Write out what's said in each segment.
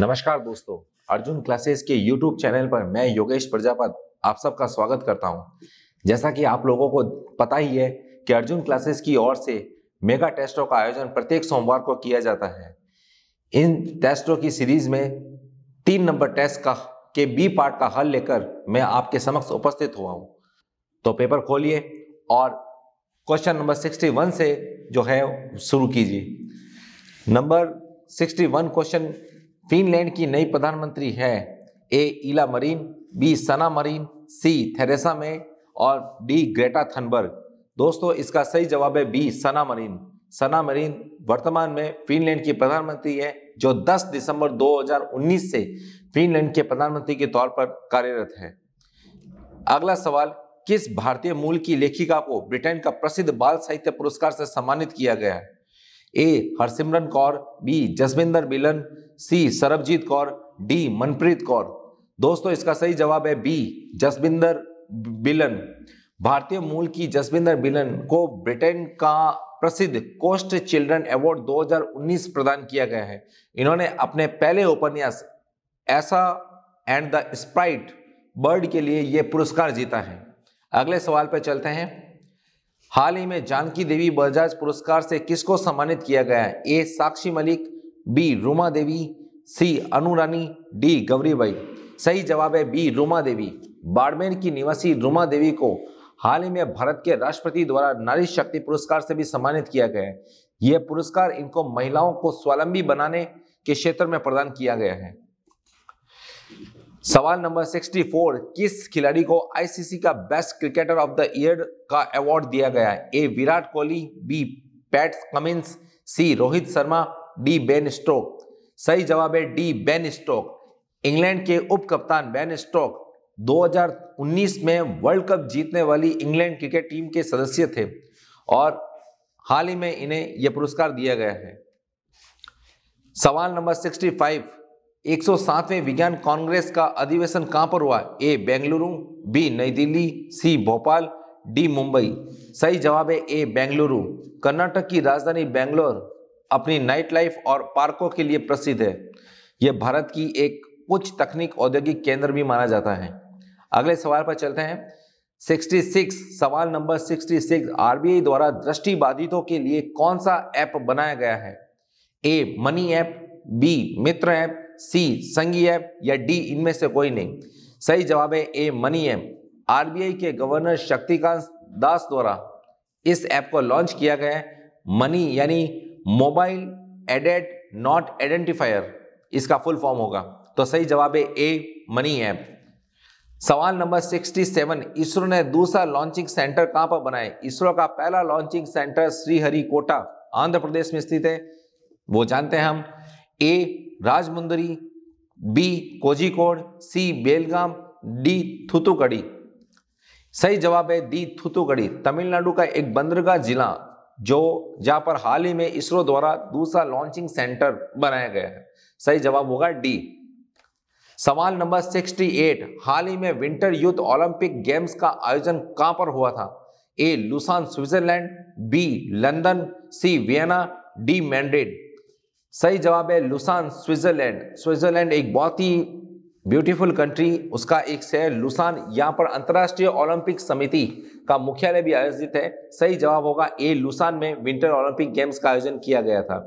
नमस्कार दोस्तों अर्जुन क्लासेस के यूट्यूब चैनल पर मैं योगेश प्रजापत आप सबका स्वागत करता हूं जैसा कि आप लोगों को पता ही है कि अर्जुन क्लासेस की ओर से मेगा टेस्टों का आयोजन प्रत्येक सोमवार को किया जाता है इन टेस्टों की सीरीज में तीन नंबर टेस्ट का के बी पार्ट का हल लेकर मैं आपके समक्ष उपस्थित हुआ हूँ तो पेपर खोलिए और क्वेश्चन नंबर सिक्सटी वन से जो है शुरू कीजिए number sixty one question Finland की नई प्रधानमंत्री है A Ella Marin B Sanna Marin C Theresa May और डी ग्रेटा थनबर्ग दोस्तों इसका सही जवाब है B Sanna Marin Sanna Marin वर्तमान में फिनलैंड की प्रधानमंत्री है जो 10 दिसंबर 2019 से फिनलैंड के प्रधानमंत्री के तौर पर कार्यरत है अगला सवाल किस भारतीय मूल की लेखिका को ब्रिटेन का प्रसिद्ध बाल साहित्य पुरस्कार से सम्मानित किया गया है A Harsimran Kaur B Jaswinder Bilan C Sarabjit Kaur D Manpreet Kaur दोस्तों इसका सही जवाब है बी जसविंदर बिलन भारतीय मूल की जसविंदर बिलन को ब्रिटेन का प्रसिद्ध कोस्ट चिल्ड्रन अवार्ड 2019 प्रदान किया गया है इन्होंने अपने पहले उपन्यास ऐसा एंड द स्प्राइट बर्ड के लिए यह पुरस्कार जीता है अगले सवाल पर चलते हैं हाल ही में जानकी देवी बजाज पुरस्कार से किसको सम्मानित किया गया है A Sakshi Malik B Ruma Devi C Anu Rani D Gauribai सही जवाब है बी रूमा देवी बाड़मेर की निवासी रूमा देवी को हाल ही में भारत के राष्ट्रपति द्वारा नारी शक्ति पुरस्कार से भी सम्मानित किया गया है यह पुरस्कार इनको महिलाओं को स्वावलंबी बनाने के क्षेत्र में प्रदान किया गया है सवाल नंबर 64 किस खिलाड़ी को आईसीसी का best cricketer of the year का अवार्ड दिया गया है A Virat Kohli B Pat Cummins C Rohit Sharma D Ben Stoke सही जवाब है डी बेन स्टोक इंग्लैंड के उप कप्तान बेन स्टोक 2019 में वर्ल्ड कप जीतने वाली इंग्लैंड क्रिकेट टीम के सदस्य थे और हाल ही में इन्हें यह पुरस्कार दिया गया है सवाल नंबर 65 107वें विज्ञान कांग्रेस का अधिवेशन कहाँ पर हुआ ए Bengaluru B Nai Delhi C Bhopal D Mumbai सही जवाब है ए बेंगलुरु कर्नाटक की राजधानी बेंगलोर अपनी नाइट लाइफ और पार्कों के लिए प्रसिद्ध है यह भारत की एक उच्च तकनीक औद्योगिक केंद्र भी माना जाता है अगले सवाल पर चलते हैं 66 सवाल नंबर 66 आरबीआई द्वारा दृष्टि बाधितों के लिए कौन सा ऐप बनाया गया है A MANI app B Mitra app C Sangi app या डी इनमें से कोई नहीं सही जवाब है ए मनी ऐप आरबीआई के गवर्नर शक्तिकांत दास द्वारा इस ऐप को लॉन्च किया गया है मनी यानी मोबाइल एडेट नॉट आइडेंटिफायर इसका फुल फॉर्म होगा तो सही जवाब है ए मनी ऐप सवाल नंबर 67 इसरो ने दूसरा लॉन्चिंग सेंटर कहां पर बनाया इसरो का पहला लॉन्चिंग सेंटर श्रीहरिकोटा आंध्र प्रदेश में स्थित है वो जानते हैं हम A Rajahmundry B Kozhikode C Belgaum D Thoothukudi सही जवाब है दी थुतुकड़ी तमिलनाडु का एक बंदरगाह जिला जो जहाँ पर हाल ही में इसरो द्वारा दूसरा लॉन्चिंग सेंटर बनाया गया है सही जवाब होगा डी सवाल नंबर 68 हाल ही में विंटर यूथ ओलंपिक गेम्स का आयोजन कहाँ पर हुआ था A Lausanne Switzerland B London C Vienna D Madrid सही जवाब है लुसान स्विट्ज़रलैंड स्विट्ज़रलैंड एक बहुत ही ब्यूटीफुल कंट्री उसका एक शहर लुसान यहाँ पर अंतर्राष्ट्रीय ओलंपिक समिति का मुख्यालय भी आयोजित है सही जवाब होगा ए लुसान में विंटर ओलंपिक गेम्स का आयोजन किया गया था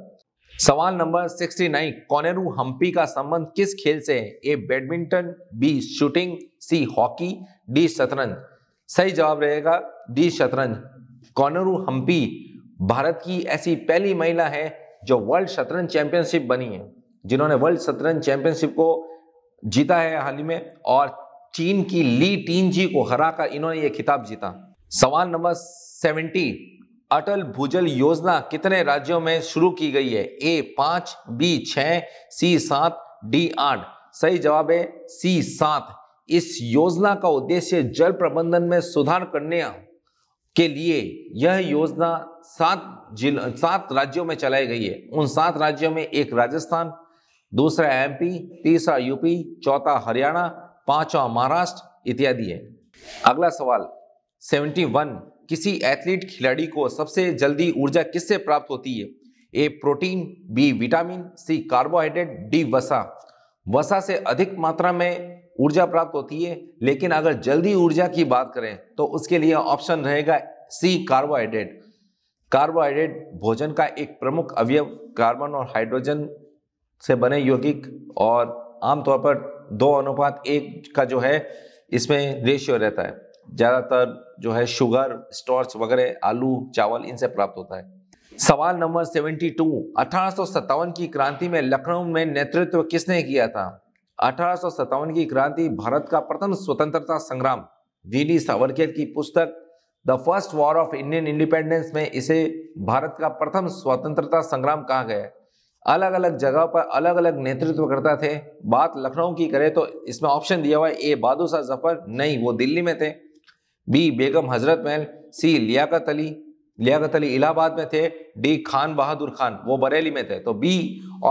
सवाल नंबर 69 कॉनेरू हम्पी का संबंध किस खेल से है A badminton B shooting C hockey D शतरंज सही जवाब रहेगा डी शतरंज कॉनेरू हम्पी भारत की ऐसी पहली महिला है जो वर्ल्ड शतरंज चैंपियनशिप बनी है जिन्होंने वर्ल्ड शतरंज चैंपियनशिप को जीता है हाल ही में और चीन की ली टीन जी को हराकर इन्होंने ये खिताब जीता सवाल नंबर सेवेंटी अटल भूजल योजना कितने राज्यों में शुरू की गई है ए पांच बी छ सी सात डी आठ सही जवाब है सी सात इस योजना का उद्देश्य जल प्रबंधन में सुधार करने के लिए यह योजना सात जिल सात राज्यों में चलाई गई है उन सात राज्यों में एक राजस्थान दूसरा एमपी तीसरा यूपी चौथा हरियाणा पांचवा महाराष्ट्र इत्यादि है अगला सवाल 71 किसी एथलीट खिलाड़ी को सबसे जल्दी ऊर्जा किससे प्राप्त होती है A protein B vitamin C carbohydrate D वसा वसा से अधिक मात्रा में ऊर्जा प्राप्त होती है लेकिन अगर जल्दी ऊर्जा की बात करें तो उसके लिए ऑप्शन रहेगा सी कार्बोहाइड्रेट कार्बोहाइड्रेट भोजन का एक प्रमुख अवयव कार्बन और हाइड्रोजन से बने यौगिक और आमतौर पर दो अनुपात एक का जो है इसमें रेशियो रहता है ज़्यादातर जो है शुगर स्टॉर्च वगैरह आलू चावल इनसे प्राप्त होता है सवाल नंबर 72 अठारह की क्रांति में लखनऊ में नेतृत्व किसने किया था अठारह की क्रांति भारत का प्रथम स्वतंत्रता संग्राम वीडी सावरकर की पुस्तक the first war of Indian independence में इसे भारत का प्रथम स्वतंत्रता संग्राम कहा गया अलग अलग जगह पर अलग अलग नेतृत्व करता थे बात लखनऊ की करें तो इसमें ऑप्शन दिया हुआ है ए बहादुर शाह जफर नहीं वो दिल्ली में थे बी बेगम हजरत महल सी लियाकत अली लियाकत अली इलाहाबाद में थे डी खान बहादुर खान वो बरेली में थे तो बी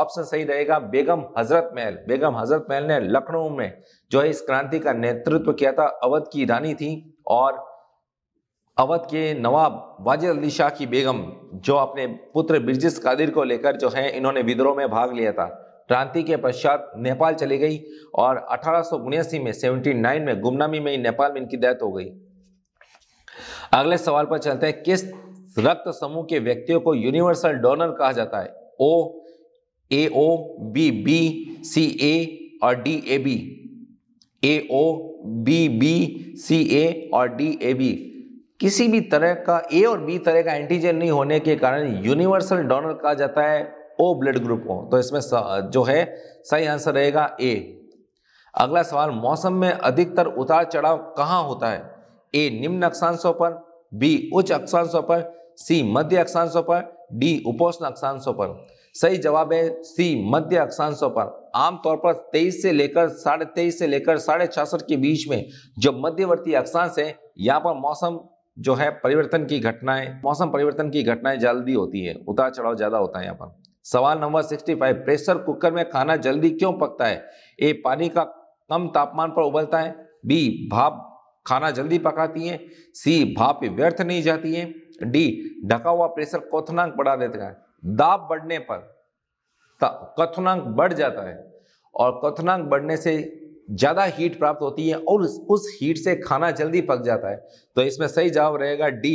ऑप्शन सही रहेगा बेगम हजरत महल बेगम हजरत महल ने लखनऊ में जो है इस क्रांति का नेतृत्व किया था अवध की रानी थी और अवध के नवाब वाजिद अली शाह की बेगम जो अपने पुत्र बिरजिस कादिर को लेकर जो है इन्होंने विद्रोह में भाग लिया था क्रांति के पश्चात नेपाल चली गई और अठारह में 79 में गुमनामी में ही नेपाल में इनकी डेथ हो गई अगले सवाल पर चलते हैं किस रक्त समूह के व्यक्तियों को यूनिवर्सल डोनर कहा जाता है ओ ए O B B C A और D A B A O B B C A और डी ए बी किसी भी तरह का ए और बी तरह का एंटीजन नहीं होने के कारण यूनिवर्सल डोनर कहा जाता है ओ ब्लड ग्रुप को तो इसमें जो है सही आंसर रहेगा ए अगला सवाल मौसम में अधिकतर उतार चढ़ाव कहाँ होता है ए निम्न अक्षांशों पर बी उच्च अक्षांशों पर सी मध्य अक्षांशों पर डी उपोष्ण अक्षांशों पर सही जवाब है सी मध्य अक्षांशों पर आमतौर पर 23 से लेकर साढ़े तेईस से लेकर साढ़े छियासठ के बीच में जो मध्यवर्ती अक्षांश है यहाँ पर मौसम जो है परिवर्तन की घटनाएं मौसम परिवर्तन की घटनाएं जल्दी होती है उतार चढ़ाव ज्यादा होता है यहाँ पर सवाल नंबर 65 प्रेशर कुकर में खाना जल्दी क्यों पकता है ए पानी का कम तापमान पर उबलता है बी भाप खाना जल्दी पकाती हैं सी भाप व्यर्थ नहीं जाती हैं डी ढका हुआ प्रेशर कथनांक बढ़ा देता है दाब बढ़ने पर कथनांक बढ़ जाता है और कथनांक बढ़ने से ज़्यादा हीट प्राप्त होती है और उस हीट से खाना जल्दी पक जाता है तो इसमें सही जवाब रहेगा डी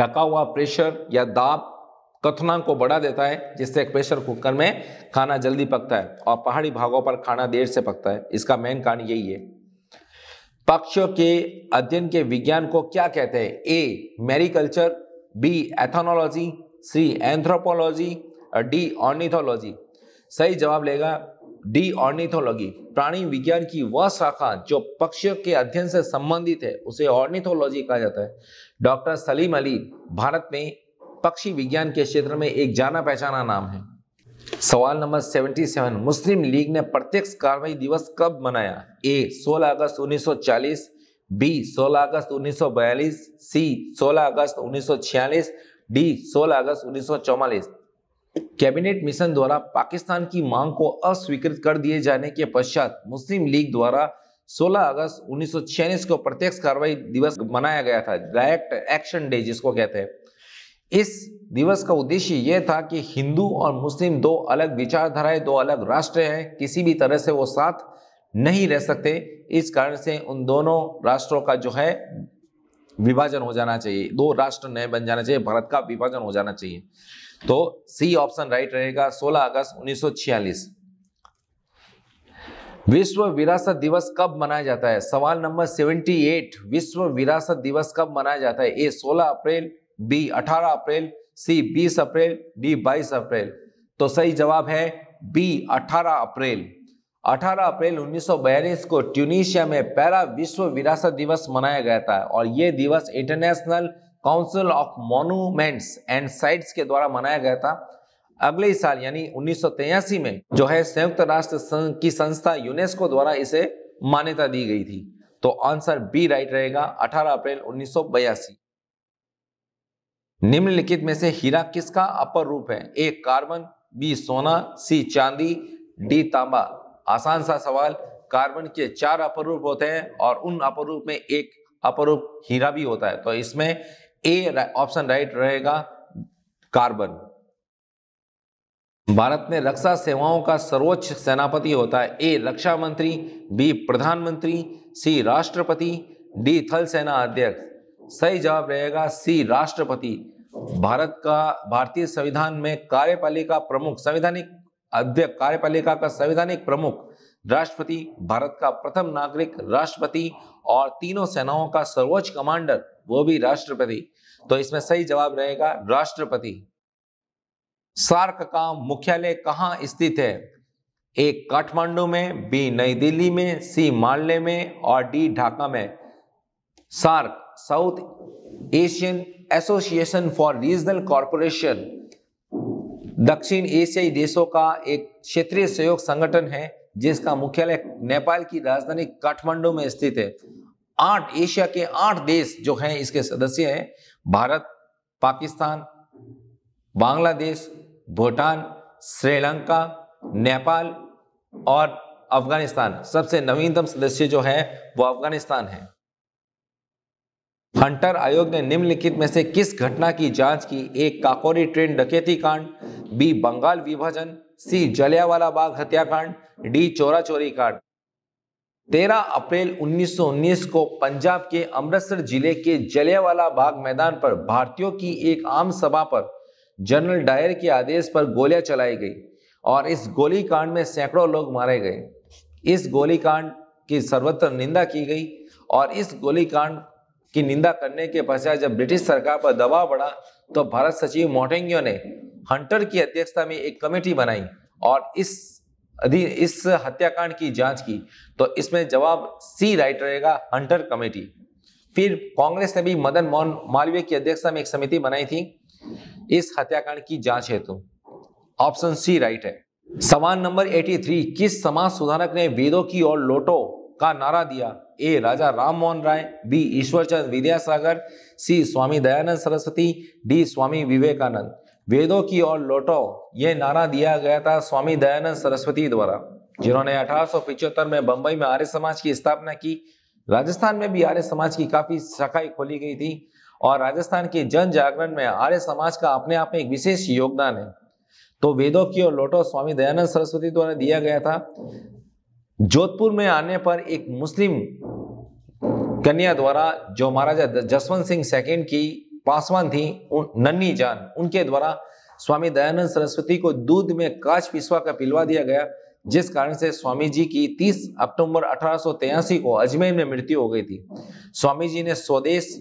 ढका हुआ प्रेशर या दाब कथनांक को बढ़ा देता है जिससे प्रेशर कुकर में खाना जल्दी पकता है और पहाड़ी भागों पर खाना देर से पकता है इसका मेन कारण यही है पक्षों के अध्ययन के विज्ञान को क्या कहते हैं A mariculture B ethnology C anthropology और डी ऑर्निथोलॉजी सही जवाब लेगा डी ऑर्निथोलॉजी प्राणी विज्ञान की वह शाखा जो पक्षियों के अध्ययन से संबंधित है उसे ऑर्निथोलॉजी कहा जाता है डॉक्टर सलीम अली भारत में पक्षी विज्ञान के क्षेत्र में एक जाना पहचाना नाम है सवाल नंबर 77 मुस्लिम लीग ने प्रत्यक्ष कार्रवाई दिवस कब मनाया ए 16 अगस्त 1940 बी 16 अगस्त 1942 सी 16 अगस्त 1946 डी 16 अगस्त 1944 कैबिनेट मिशन द्वारा पाकिस्तान की मांग को अस्वीकृत कर दिए जाने के पश्चात मुस्लिम लीग द्वारा 16 अगस्त 1946 को प्रत्यक्ष कार्रवाई दिवस मनाया गया था डायरेक्ट एक्शन डे जिसको कहते हैं इस दिवस का उद्देश्य यह था कि हिंदू और मुस्लिम दो अलग विचारधाराएं दो अलग राष्ट्र हैं किसी भी तरह से वो साथ नहीं रह सकते इस कारण से उन दोनों राष्ट्रों का जो है विभाजन हो जाना चाहिए दो राष्ट्र नए बन जाना चाहिए भारत का विभाजन हो जाना चाहिए तो सी ऑप्शन राइट रहेगा 16 अगस्त 1946 विश्व विरासत दिवस कब मनाया जाता है सवाल नंबर 78 विश्व विरासत दिवस कब मनाया जाता है ए 16 अप्रैल बी 18 अप्रैल सी 20 अप्रैल डी 22 अप्रैल तो सही जवाब है बी 18 अप्रैल 18 अप्रैल 1942 को ट्यूनिशिया में पहला विश्व विरासत दिवस मनाया गया था और ये दिवस international council of monuments and sites के द्वारा मनाया गया था अगले साल यानी उन्नीस में जो है संयुक्त राष्ट्र संघ की संस्था यूनेस्को द्वारा इसे मान्यता दी गई थी तो आंसर बी राइट रहेगा 18 अप्रैल उन्नीस निम्नलिखित में से हीरा किसका अपर रूप है ए कार्बन बी सोना सी चांदी डी तांबा आसान सा सवाल कार्बन के चार अपर रूप होते हैं और उन अपर रूप में एक अपर रूप हीरा भी होता है तो इसमें ए ऑप्शन राइट रहेगा कार्बन भारत में रक्षा सेवाओं का सर्वोच्च सेनापति होता है ए रक्षा मंत्री बी प्रधानमंत्री सी राष्ट्रपति डी थल सेना अध्यक्ष सही जवाब रहेगा सी राष्ट्रपति भारत का भारतीय संविधान में कार्यपालिका प्रमुख संवैधानिक अध्यक्ष कार्यपालिका का संवैधानिक प्रमुख राष्ट्रपति भारत का प्रथम नागरिक राष्ट्रपति और तीनों सेनाओं का सर्वोच्च कमांडर वो भी राष्ट्रपति तो इसमें सही जवाब रहेगा राष्ट्रपति सार्क का मुख्यालय कहाँ स्थित है एक काठमांडू में बी नई दिल्ली में सी माले में और डी ढाका में SAARC South Asian association for regional corporation दक्षिण एशियाई देशों का एक क्षेत्रीय सहयोग संगठन है जिसका मुख्यालय नेपाल की राजधानी काठमांडू में स्थित है आठ एशिया के आठ देश जो हैं इसके सदस्य हैं भारत पाकिस्तान बांग्लादेश भूटान श्रीलंका नेपाल और अफगानिस्तान सबसे नवीनतम सदस्य जो है वो अफगानिस्तान है हंटर आयोग ने निम्नलिखित में से किस घटना की जांच की एक काकोरी ट्रेन डकैती कांड बी बंगाल विभाजन सी जलियावाला बाग हत्याकांड डी चोरा चोरी कांड 13 अप्रैल 1919 को पंजाब के अमृतसर जिले के जलियावाला बाग मैदान पर भारतीयों की एक आम सभा पर जनरल डायर के आदेश पर गोलियां चलाई गई और इस गोली कांड में सैकड़ों लोग मारे गए इस गोली कांड की सर्वत्र निंदा की गई और इस गोली कांड की निंदा करने के पश्चात जब ब्रिटिश सरकार पर दबाव बढ़ा तो भारत सचिव मोटेंगियो ने हंटर की अध्यक्षता में एक कमेटी बनाई और इस इस हत्याकांड की जांच की तो इसमें जवाब सी राइट रहेगा हंटर कमेटी फिर कांग्रेस ने भी मदन मोहन मालवीय की अध्यक्षता में एक समिति बनाई थी इस हत्याकांड की जांच हेतु ऑप्शन सी राइट है सवाल नंबर 83 किस समाज सुधारक ने वेदों की ओर लोटो का नारा दिया A Raja Ram Mohan Roy B Ishwarchand Vidyasagar C Swami Dayanand Saraswati D Swami Vivekanand वेदों की ओर लौटो ये नारा दिया गया था स्वामी दयानंद सरस्वती द्वारा जिन्होंने अठारह में बंबई में आर्य समाज की स्थापना की राजस्थान में भी आर्य समाज की काफी शाखाएं खोली गई थी और राजस्थान के जन जागरण में आर्य समाज का अपने आप में एक विशेष योगदान है तो वेदों की ओर लोटो स्वामी दयानंद सरस्वती द्वारा दिया गया था जोधपुर में आने पर एक मुस्लिम कन्या द्वारा जो महाराजा जसवंत सिंह सेकेंड की पासवान थी उन, नन्नी जान उनके द्वारा स्वामी दयानंद सरस्वती को दूध में काच पिसवा का पिलवा दिया गया जिस कारण से स्वामी जी की 30 अक्टूबर अठारह को अजमेर में मृत्यु हो गई थी स्वामी जी ने स्वदेश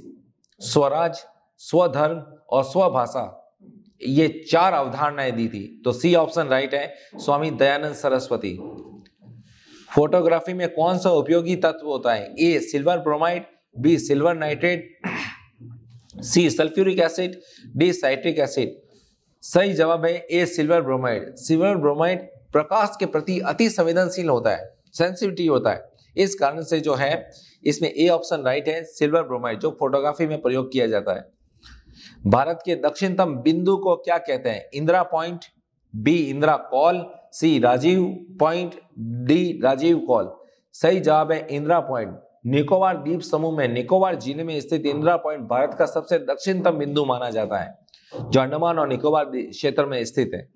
स्वराज स्वधर्म और स्वभाषा ये चार अवधारणाएं दी थी तो सी ऑप्शन राइट है स्वामी दयानंद सरस्वती फोटोग्राफी में कौन सा उपयोगी तत्व होता है A silver bromide B silver nitrate C sulphuric acid D citric acid सही जवाब है A silver bromide silver bromide प्रकाश के प्रति अति संवेदनशील होता है सेंसिटिविटी होता है इस कारण से जो है इसमें ए ऑप्शन राइट है सिल्वर ब्रोमाइड जो फोटोग्राफी में प्रयोग किया जाता है भारत के दक्षिणतम बिंदु को क्या कहते हैं Indira point B Indira col C Rajiv point D Rajiv col सही जवाब है इंदिरा पॉइंट निकोबार द्वीप समूह में निकोबार जिले में स्थित इंदिरा पॉइंट भारत का सबसे दक्षिणतम बिंदु माना जाता है जो अंडमान और निकोबार क्षेत्र में स्थित है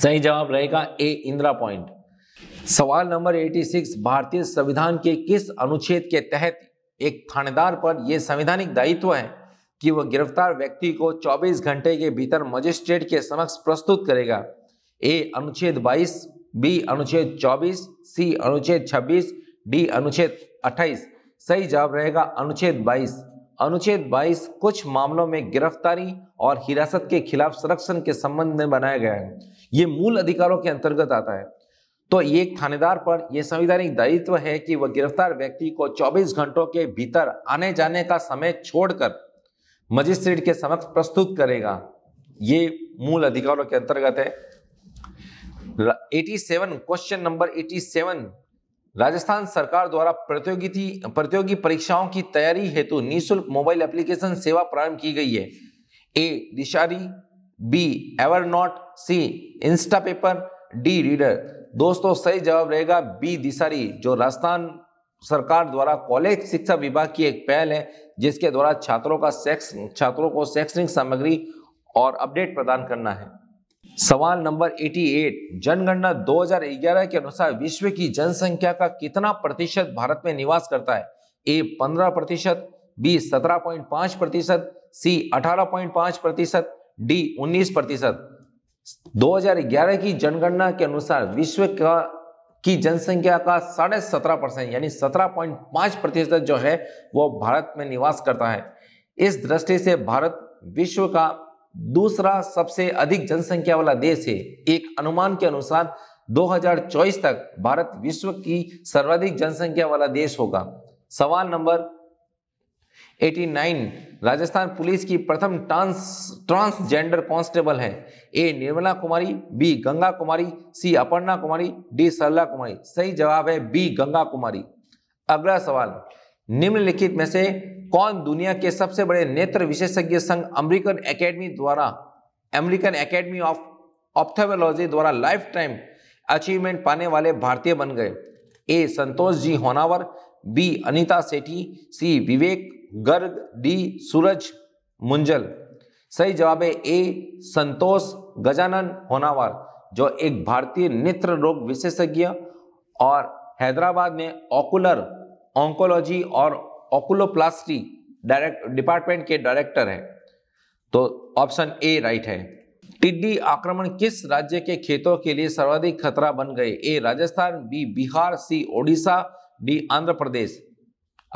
सही जवाब रहेगा ए इंदिरा पॉइंट सवाल नंबर 86 भारतीय संविधान के किस अनुच्छेद के तहत एक थानेदार पर यह संवैधानिक दायित्व है कि वह गिरफ्तार व्यक्ति को 24 घंटे के भीतर मजिस्ट्रेट के समक्ष प्रस्तुत करेगा ए अनुच्छेद 22, बी अनुच्छेद 24, सी अनुच्छेद 26, डी अनुच्छेद 28। सही जवाब रहेगा अनुच्छेद 22। अनुच्छेद 22 कुछ मामलों में गिरफ्तारी और हिरासत के खिलाफ संरक्षण के संबंध में बनाया गया है ये मूल अधिकारों के अंतर्गत आता है तो ये थानेदार पर यह संवैधानिक दायित्व है कि वह गिरफ्तार व्यक्ति को 24 घंटों के भीतर आने जाने का समय छोड़कर मजिस्ट्रेट के समक्ष प्रस्तुत करेगा ये मूल अधिकारों के अंतर्गत है 87 क्वेश्चन नंबर 87 राजस्थान सरकार द्वारा प्रतियोगी प्रतियोगी परीक्षाओं की तैयारी हेतु निःशुल्क मोबाइल एप्लीकेशन सेवा प्रारंभ की गई है A Dishari B Evernote C Instapaper D reader दोस्तों सही जवाब रहेगा बी दिशारी जो राजस्थान सरकार द्वारा कॉलेज शिक्षा विभाग की एक पहल है जिसके द्वारा छात्रों का सेक्स छात्रों को शैक्षणिक सामग्री और अपडेट प्रदान करना है सवाल नंबर 88 जनगणना 2011 के अनुसार विश्व की जनसंख्या का कितना प्रतिशत भारत में निवास करता है ए 15 प्रतिशत बी 17.5 प्रतिशत सी 18.5 प्रतिशत डी 19 प्रतिशत 2011 की जनगणना के अनुसार विश्व का कि जनसंख्या का साढ़े सत्रह परसेंट यानी सत्रह पॉइंट पांच प्रतिशत जो है वो भारत में निवास करता है इस दृष्टि से भारत विश्व का दूसरा सबसे अधिक जनसंख्या वाला देश है एक अनुमान के अनुसार 2024 तक भारत विश्व की सर्वाधिक जनसंख्या वाला देश होगा सवाल नंबर 89 राजस्थान पुलिस की प्रथम ट्रांस ट्रांसजेंडर कांस्टेबल है A Nirmala Kumari B Ganga Kumari C Aparna Kumari D Sarla Kumari सही जवाब है बी गंगा कुमारी अगला सवाल निम्नलिखित में से कौन दुनिया के सबसे बड़े नेत्र विशेषज्ञ संघ अमेरिकन एकेडमी द्वारा अमेरिकन एकेडमी ऑफ ऑप्थोलॉजी द्वारा लाइफ टाइम अचीवमेंट पाने वाले भारतीय बन गए A Santosh G Honavar B Anita Sethi C Vivek Garg D Suraj Munjal सही जवाब है ए संतोष गजानन होनावार जो एक भारतीय नेत्र रोग विशेषज्ञ और हैदराबाद में ऑकुलर ऑंकोलॉजी और ऑकुलोप्लास्टी डायरेक्ट डिपार्टमेंट के डायरेक्टर हैं तो ऑप्शन ए राइट है टिड्डी आक्रमण किस राज्य के खेतों के लिए सर्वाधिक खतरा बन गए A Rajasthan B Bihar C Odisha D Andhra Pradesh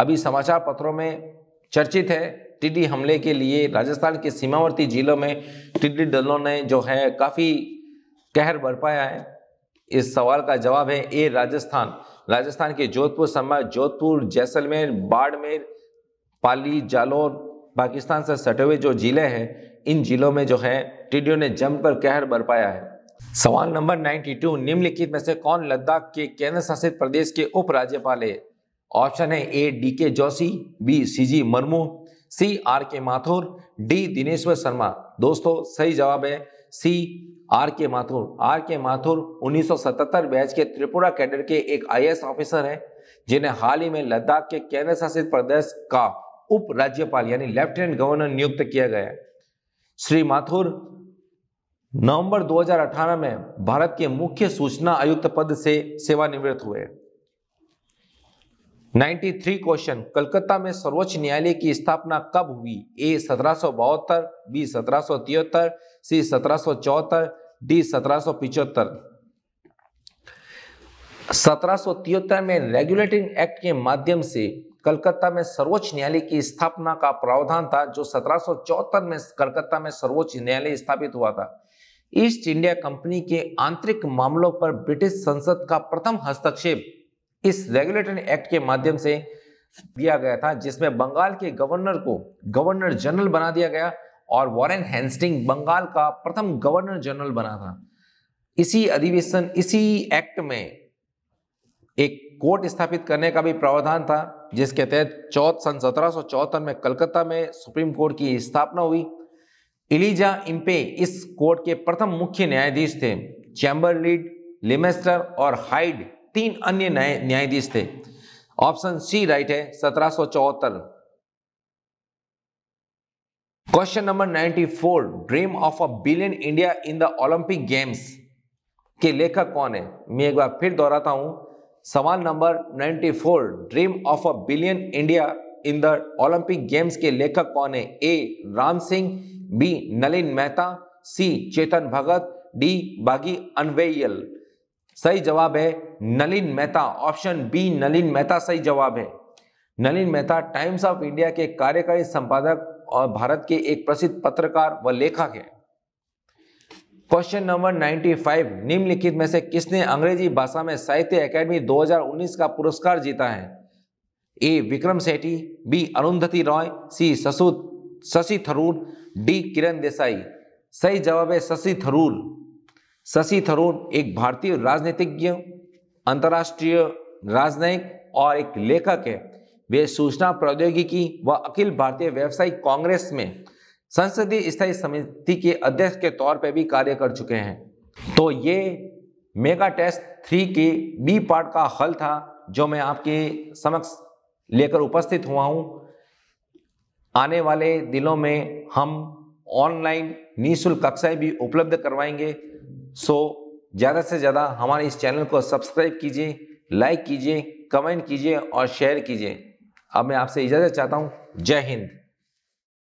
अभी समाचार पत्रों में चर्चित है टिड्डी हमले के लिए राजस्थान के सीमावर्ती जिलों में टिड्डी दलों ने जो है काफ़ी कहर बरपाया है इस सवाल का जवाब है ए राजस्थान राजस्थान के जोधपुर संभाग जोधपुर जैसलमेर बाड़मेर पाली जालोर पाकिस्तान से सटे हुए जो जिले हैं इन जिलों में जो है टिड्डियों ने जमकर कहर बरपाया है सवाल नंबर 92 निम्नलिखित में से कौन लद्दाख के केंद्र शासित प्रदेश के उपराज्यपाल है ऑप्शन है A D K Joshi B C G Murmu C R K Mathur D Dineshwar Sharma दोस्तों सही जवाब है सी R K Mathur are K Mathur 1977 batch के त्रिपुरा कैडर के एक आईएएस ऑफिसर हैं जिन्हें हाल ही में लद्दाख के केंद्र शासित प्रदेश का उप राज्यपाल यानी लेफ्टिनेंट गवर्नर नियुक्त किया गया है श्री माथुर नवंबर 2018 में भारत के मुख्य सूचना आयुक्त पद से सेवानिवृत्त हुए 93 क्वेश्चन कलकत्ता में सर्वोच्च न्यायालय की स्थापना कब हुई ए सत्रह सौ बहत्तर बी सत्रह सी सत्रह डी सत्रह सौ सत्रह सौ तिहत्तर में रेगुलेटिंग एक्ट के माध्यम से कलकत्ता में सर्वोच्च न्यायालय की स्थापना का प्रावधान था जो सत्रह में कलकत्ता में सर्वोच्च न्यायालय स्थापित हुआ था ईस्ट इंडिया कंपनी के आंतरिक मामलों पर ब्रिटिश संसद का प्रथम हस्तक्षेप इस रेगुलेटरी एक्ट के माध्यम से दिया गया था जिसमें बंगाल के गवर्नर को गवर्नर जनरल बना दिया गया और वॉरेन हेंस्टिंग बंगाल का प्रथम गवर्नर जनरल बना था इसी अधिवेशन इसी एक्ट में एक कोर्ट स्थापित करने का भी प्रावधान था जिसके तहत चौथ सन सत्रह में कलकत्ता में सुप्रीम कोर्ट की स्थापना हुई इलीजा इम्पे इस कोर्ट के प्रथम मुख्य न्यायाधीश थे चैम्बर लीड लिमेस्टर और हाइड तीन अन्य नए न्यायाधीश थे ऑप्शन सी राइट है सत्रह question number 94 dream of a billion India in the Olympic games के लेखक कौन है मैं एक बार फिर दोहराता हूं सवाल number 94 dream of a billion India in the Olympic games के लेखक कौन है A Ram Singh B Nalin Mehta C Chetan Bhagat D बागी अनवेयल सही जवाब है नलिन मेहता ऑप्शन बी नलिन मेहता सही जवाब है Nalin Mehta Times of India के कार्यकारी संपादक और भारत के एक प्रसिद्ध पत्रकार व लेखक है क्वेश्चन नंबर 95 निम्नलिखित में से किसने अंग्रेजी भाषा में साहित्य एकेडमी 2019 का पुरस्कार जीता है A Vikram Sethi B Arundhati Roy C शशु शशि थरूर डी किरण देसाई सही जवाब है शशि थरूर शशि थरूर एक भारतीय राजनीतिज्ञ अंतर्राष्ट्रीय राजनयिक और एक लेखक है वे सूचना प्रौद्योगिकी व अखिल भारतीय व्यावसायिक कांग्रेस में संसदीय स्थायी समिति के अध्यक्ष के तौर पर भी कार्य कर चुके हैं तो ये मेगा टेस्ट थ्री के बी पार्ट का हल था जो मैं आपके समक्ष लेकर उपस्थित हुआ हूँ आने वाले दिनों में हम ऑनलाइन निःशुल्क कक्षाएं भी उपलब्ध करवाएंगे सो ज़्यादा से ज़्यादा हमारे इस चैनल को सब्सक्राइब कीजिए लाइक कीजिए कमेंट कीजिए और शेयर कीजिए अब मैं आपसे इजाज़त चाहता हूँ जय हिंद